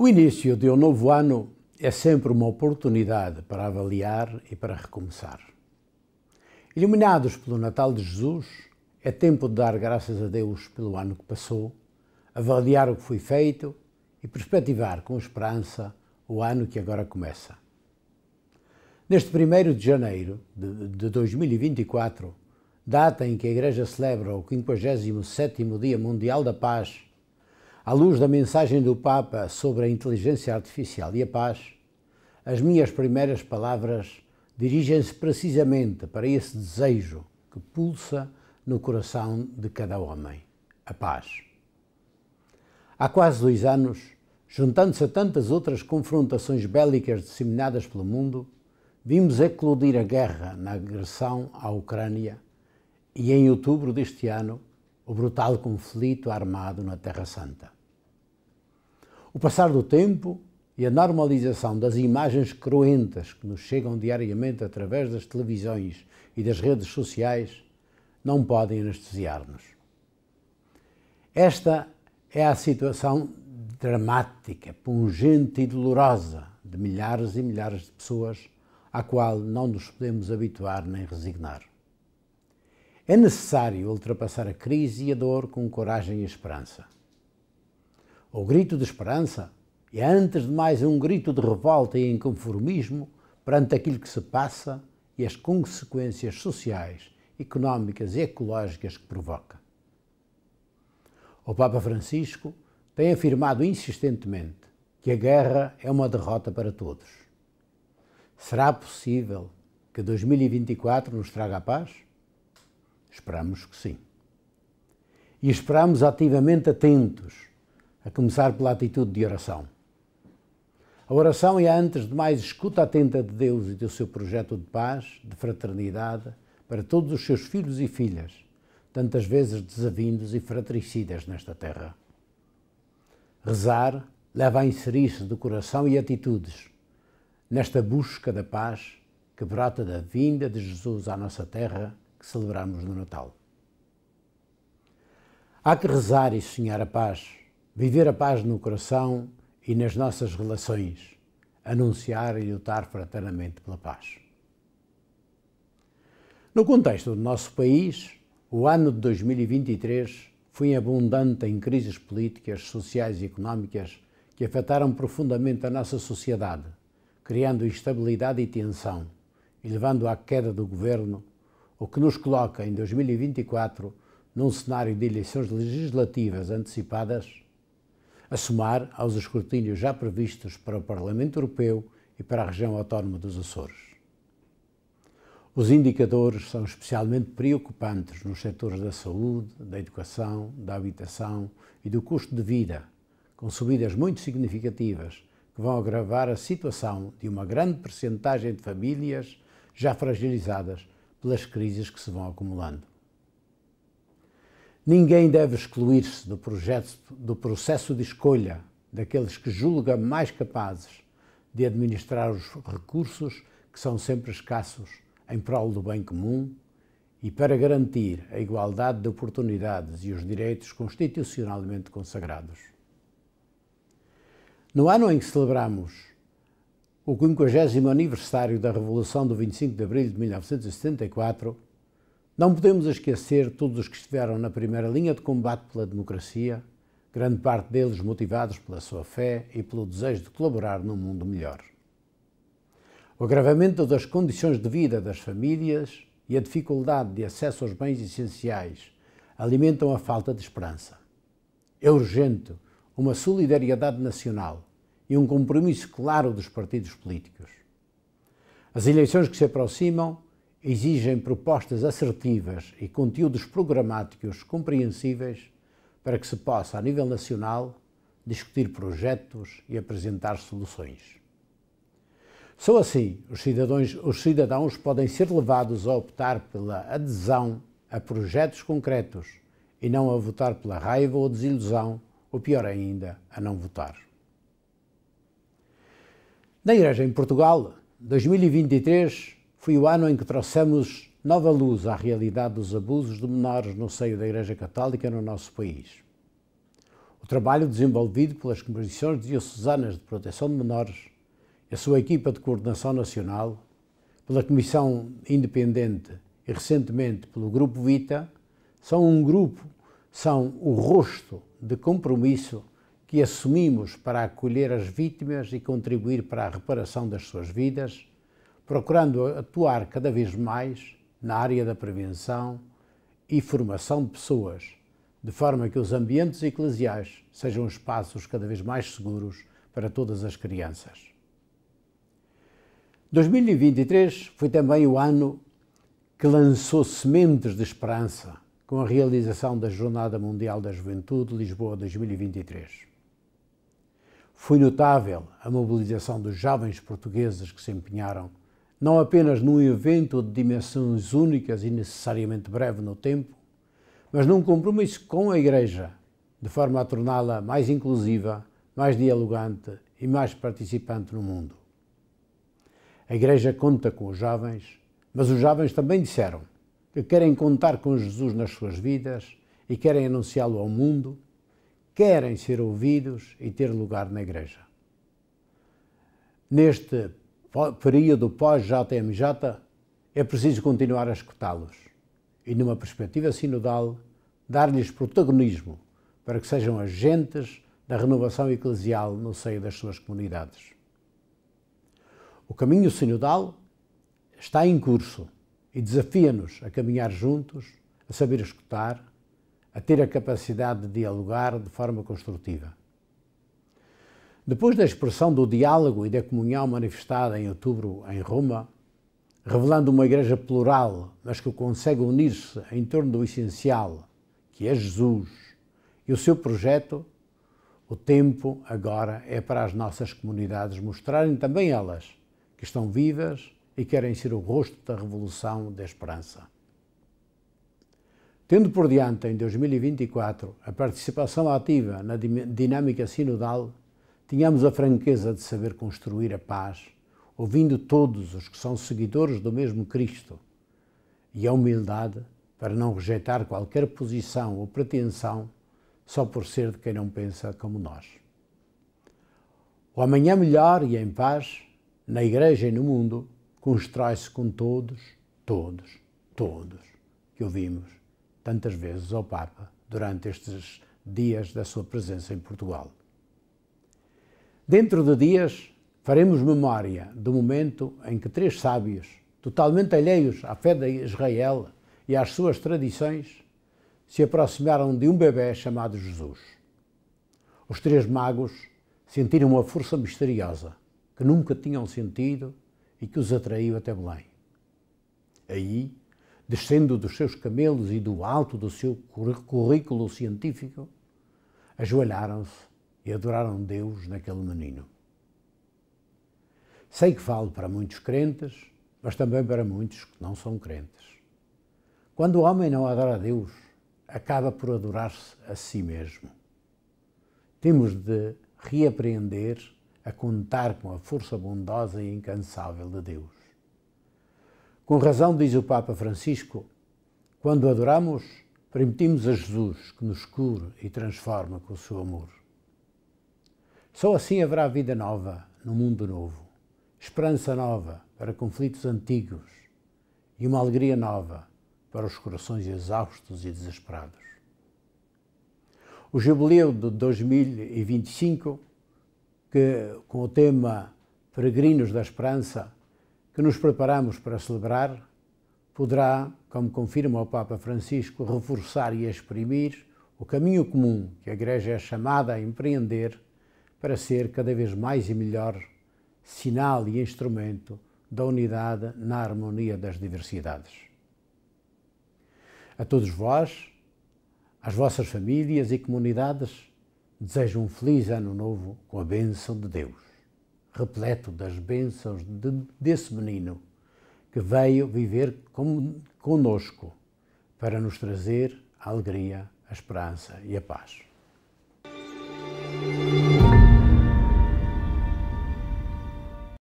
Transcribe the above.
O início de um novo ano é sempre uma oportunidade para avaliar e para recomeçar. Iluminados pelo Natal de Jesus, é tempo de dar graças a Deus pelo ano que passou, avaliar o que foi feito e perspectivar com esperança o ano que agora começa. Neste 1 de janeiro de 2024, data em que a Igreja celebra o 57º Dia Mundial da Paz à luz da mensagem do Papa sobre a inteligência artificial e a paz, as minhas primeiras palavras dirigem-se precisamente para esse desejo que pulsa no coração de cada homem: a paz. Há quase dois anos, juntando-se a tantas outras confrontações bélicas disseminadas pelo mundo, vimos eclodir a guerra na agressão à Ucrânia e, em outubro deste ano, o brutal conflito armado na Terra Santa. O passar do tempo e a normalização das imagens cruentas que nos chegam diariamente através das televisões e das redes sociais não podem anestesiar-nos. Esta é a situação dramática, pungente e dolorosa de milhares e milhares de pessoas à qual não nos podemos habituar nem resignar. É necessário ultrapassar a crise e a dor com coragem e esperança o grito de esperança é, antes de mais, um grito de revolta e inconformismo perante aquilo que se passa e as consequências sociais, económicas e ecológicas que provoca. O Papa Francisco tem afirmado insistentemente que a guerra é uma derrota para todos. Será possível que 2024 nos traga a paz? Esperamos que sim. E esperamos ativamente atentos a começar pela atitude de oração. A oração é, antes de mais, escuta atenta de Deus e do seu projeto de paz, de fraternidade, para todos os seus filhos e filhas, tantas vezes desavindos e fratricidas nesta terra. Rezar leva a inserir-se do coração e atitudes nesta busca da paz que brota da vinda de Jesus à nossa terra que celebramos no Natal. Há que rezar e sonhar a paz, Viver a paz no coração e nas nossas relações. Anunciar e lutar fraternamente pela paz. No contexto do nosso país, o ano de 2023 foi abundante em crises políticas, sociais e económicas que afetaram profundamente a nossa sociedade, criando instabilidade e tensão, e levando à queda do governo, o que nos coloca em 2024 num cenário de eleições legislativas antecipadas a somar aos escrutínios já previstos para o Parlamento Europeu e para a região autónoma dos Açores. Os indicadores são especialmente preocupantes nos setores da saúde, da educação, da habitação e do custo de vida, com subidas muito significativas que vão agravar a situação de uma grande percentagem de famílias já fragilizadas pelas crises que se vão acumulando. Ninguém deve excluir-se do, do processo de escolha daqueles que julga mais capazes de administrar os recursos que são sempre escassos em prol do bem comum e para garantir a igualdade de oportunidades e os direitos constitucionalmente consagrados. No ano em que celebramos o 50 aniversário da Revolução do 25 de Abril de 1974, não podemos esquecer todos os que estiveram na primeira linha de combate pela democracia, grande parte deles motivados pela sua fé e pelo desejo de colaborar num mundo melhor. O agravamento das condições de vida das famílias e a dificuldade de acesso aos bens essenciais alimentam a falta de esperança. É urgente uma solidariedade nacional e um compromisso claro dos partidos políticos. As eleições que se aproximam exigem propostas assertivas e conteúdos programáticos compreensíveis para que se possa, a nível nacional, discutir projetos e apresentar soluções. Só assim, os cidadãos, os cidadãos podem ser levados a optar pela adesão a projetos concretos e não a votar pela raiva ou desilusão, ou pior ainda, a não votar. Na Igreja em Portugal, 2023 foi o ano em que trouxemos nova luz à realidade dos abusos de menores no seio da Igreja Católica no nosso país. O trabalho desenvolvido pelas Comissões Diocesanas de Proteção de Menores, a sua equipa de coordenação nacional, pela Comissão Independente e recentemente pelo Grupo Vita, são um grupo, são o rosto de compromisso que assumimos para acolher as vítimas e contribuir para a reparação das suas vidas procurando atuar cada vez mais na área da prevenção e formação de pessoas, de forma que os ambientes eclesiais sejam espaços cada vez mais seguros para todas as crianças. 2023 foi também o ano que lançou sementes de esperança com a realização da Jornada Mundial da Juventude Lisboa 2023. Foi notável a mobilização dos jovens portugueses que se empenharam não apenas num evento de dimensões únicas e necessariamente breve no tempo, mas num compromisso com a Igreja, de forma a torná-la mais inclusiva, mais dialogante e mais participante no mundo. A Igreja conta com os jovens, mas os jovens também disseram que querem contar com Jesus nas suas vidas e querem anunciá-lo ao mundo, querem ser ouvidos e ter lugar na Igreja. Neste período pós-JMJ, é preciso continuar a escutá-los e, numa perspectiva sinodal, dar-lhes protagonismo para que sejam agentes da renovação eclesial no seio das suas comunidades. O caminho sinodal está em curso e desafia-nos a caminhar juntos, a saber escutar, a ter a capacidade de dialogar de forma construtiva. Depois da expressão do diálogo e da comunhão manifestada em outubro em Roma, revelando uma igreja plural, mas que consegue unir-se em torno do essencial, que é Jesus, e o seu projeto, o tempo agora é para as nossas comunidades mostrarem também elas que estão vivas e querem ser o rosto da revolução da esperança. Tendo por diante em 2024 a participação ativa na dinâmica sinodal, Tínhamos a franqueza de saber construir a paz, ouvindo todos os que são seguidores do mesmo Cristo, e a humildade para não rejeitar qualquer posição ou pretensão só por ser de quem não pensa como nós. O amanhã melhor e em paz, na Igreja e no mundo, constrói-se com todos, todos, todos, que ouvimos tantas vezes ao Papa durante estes dias da sua presença em Portugal. Dentro de dias faremos memória do momento em que três sábios, totalmente alheios à fé de Israel e às suas tradições, se aproximaram de um bebê chamado Jesus. Os três magos sentiram uma força misteriosa que nunca tinham sentido e que os atraiu até Belém. Aí, descendo dos seus camelos e do alto do seu currículo científico, ajoelharam-se e adoraram Deus naquele menino. Sei que falo para muitos crentes, mas também para muitos que não são crentes. Quando o homem não adora a Deus, acaba por adorar-se a si mesmo. Temos de reaprender a contar com a força bondosa e incansável de Deus. Com razão, diz o Papa Francisco, quando adoramos, permitimos a Jesus que nos cure e transforma com o seu amor. Só assim haverá vida nova no mundo novo, esperança nova para conflitos antigos e uma alegria nova para os corações exaustos e desesperados. O jubileu de 2025, que com o tema Peregrinos da Esperança, que nos preparamos para celebrar, poderá, como confirma o Papa Francisco, reforçar e exprimir o caminho comum que a Igreja é chamada a empreender para ser cada vez mais e melhor sinal e instrumento da unidade na harmonia das diversidades. A todos vós, às vossas famílias e comunidades, desejo um feliz ano novo com a bênção de Deus, repleto das bênçãos de, desse menino que veio viver com, conosco para nos trazer a alegria, a esperança e a paz.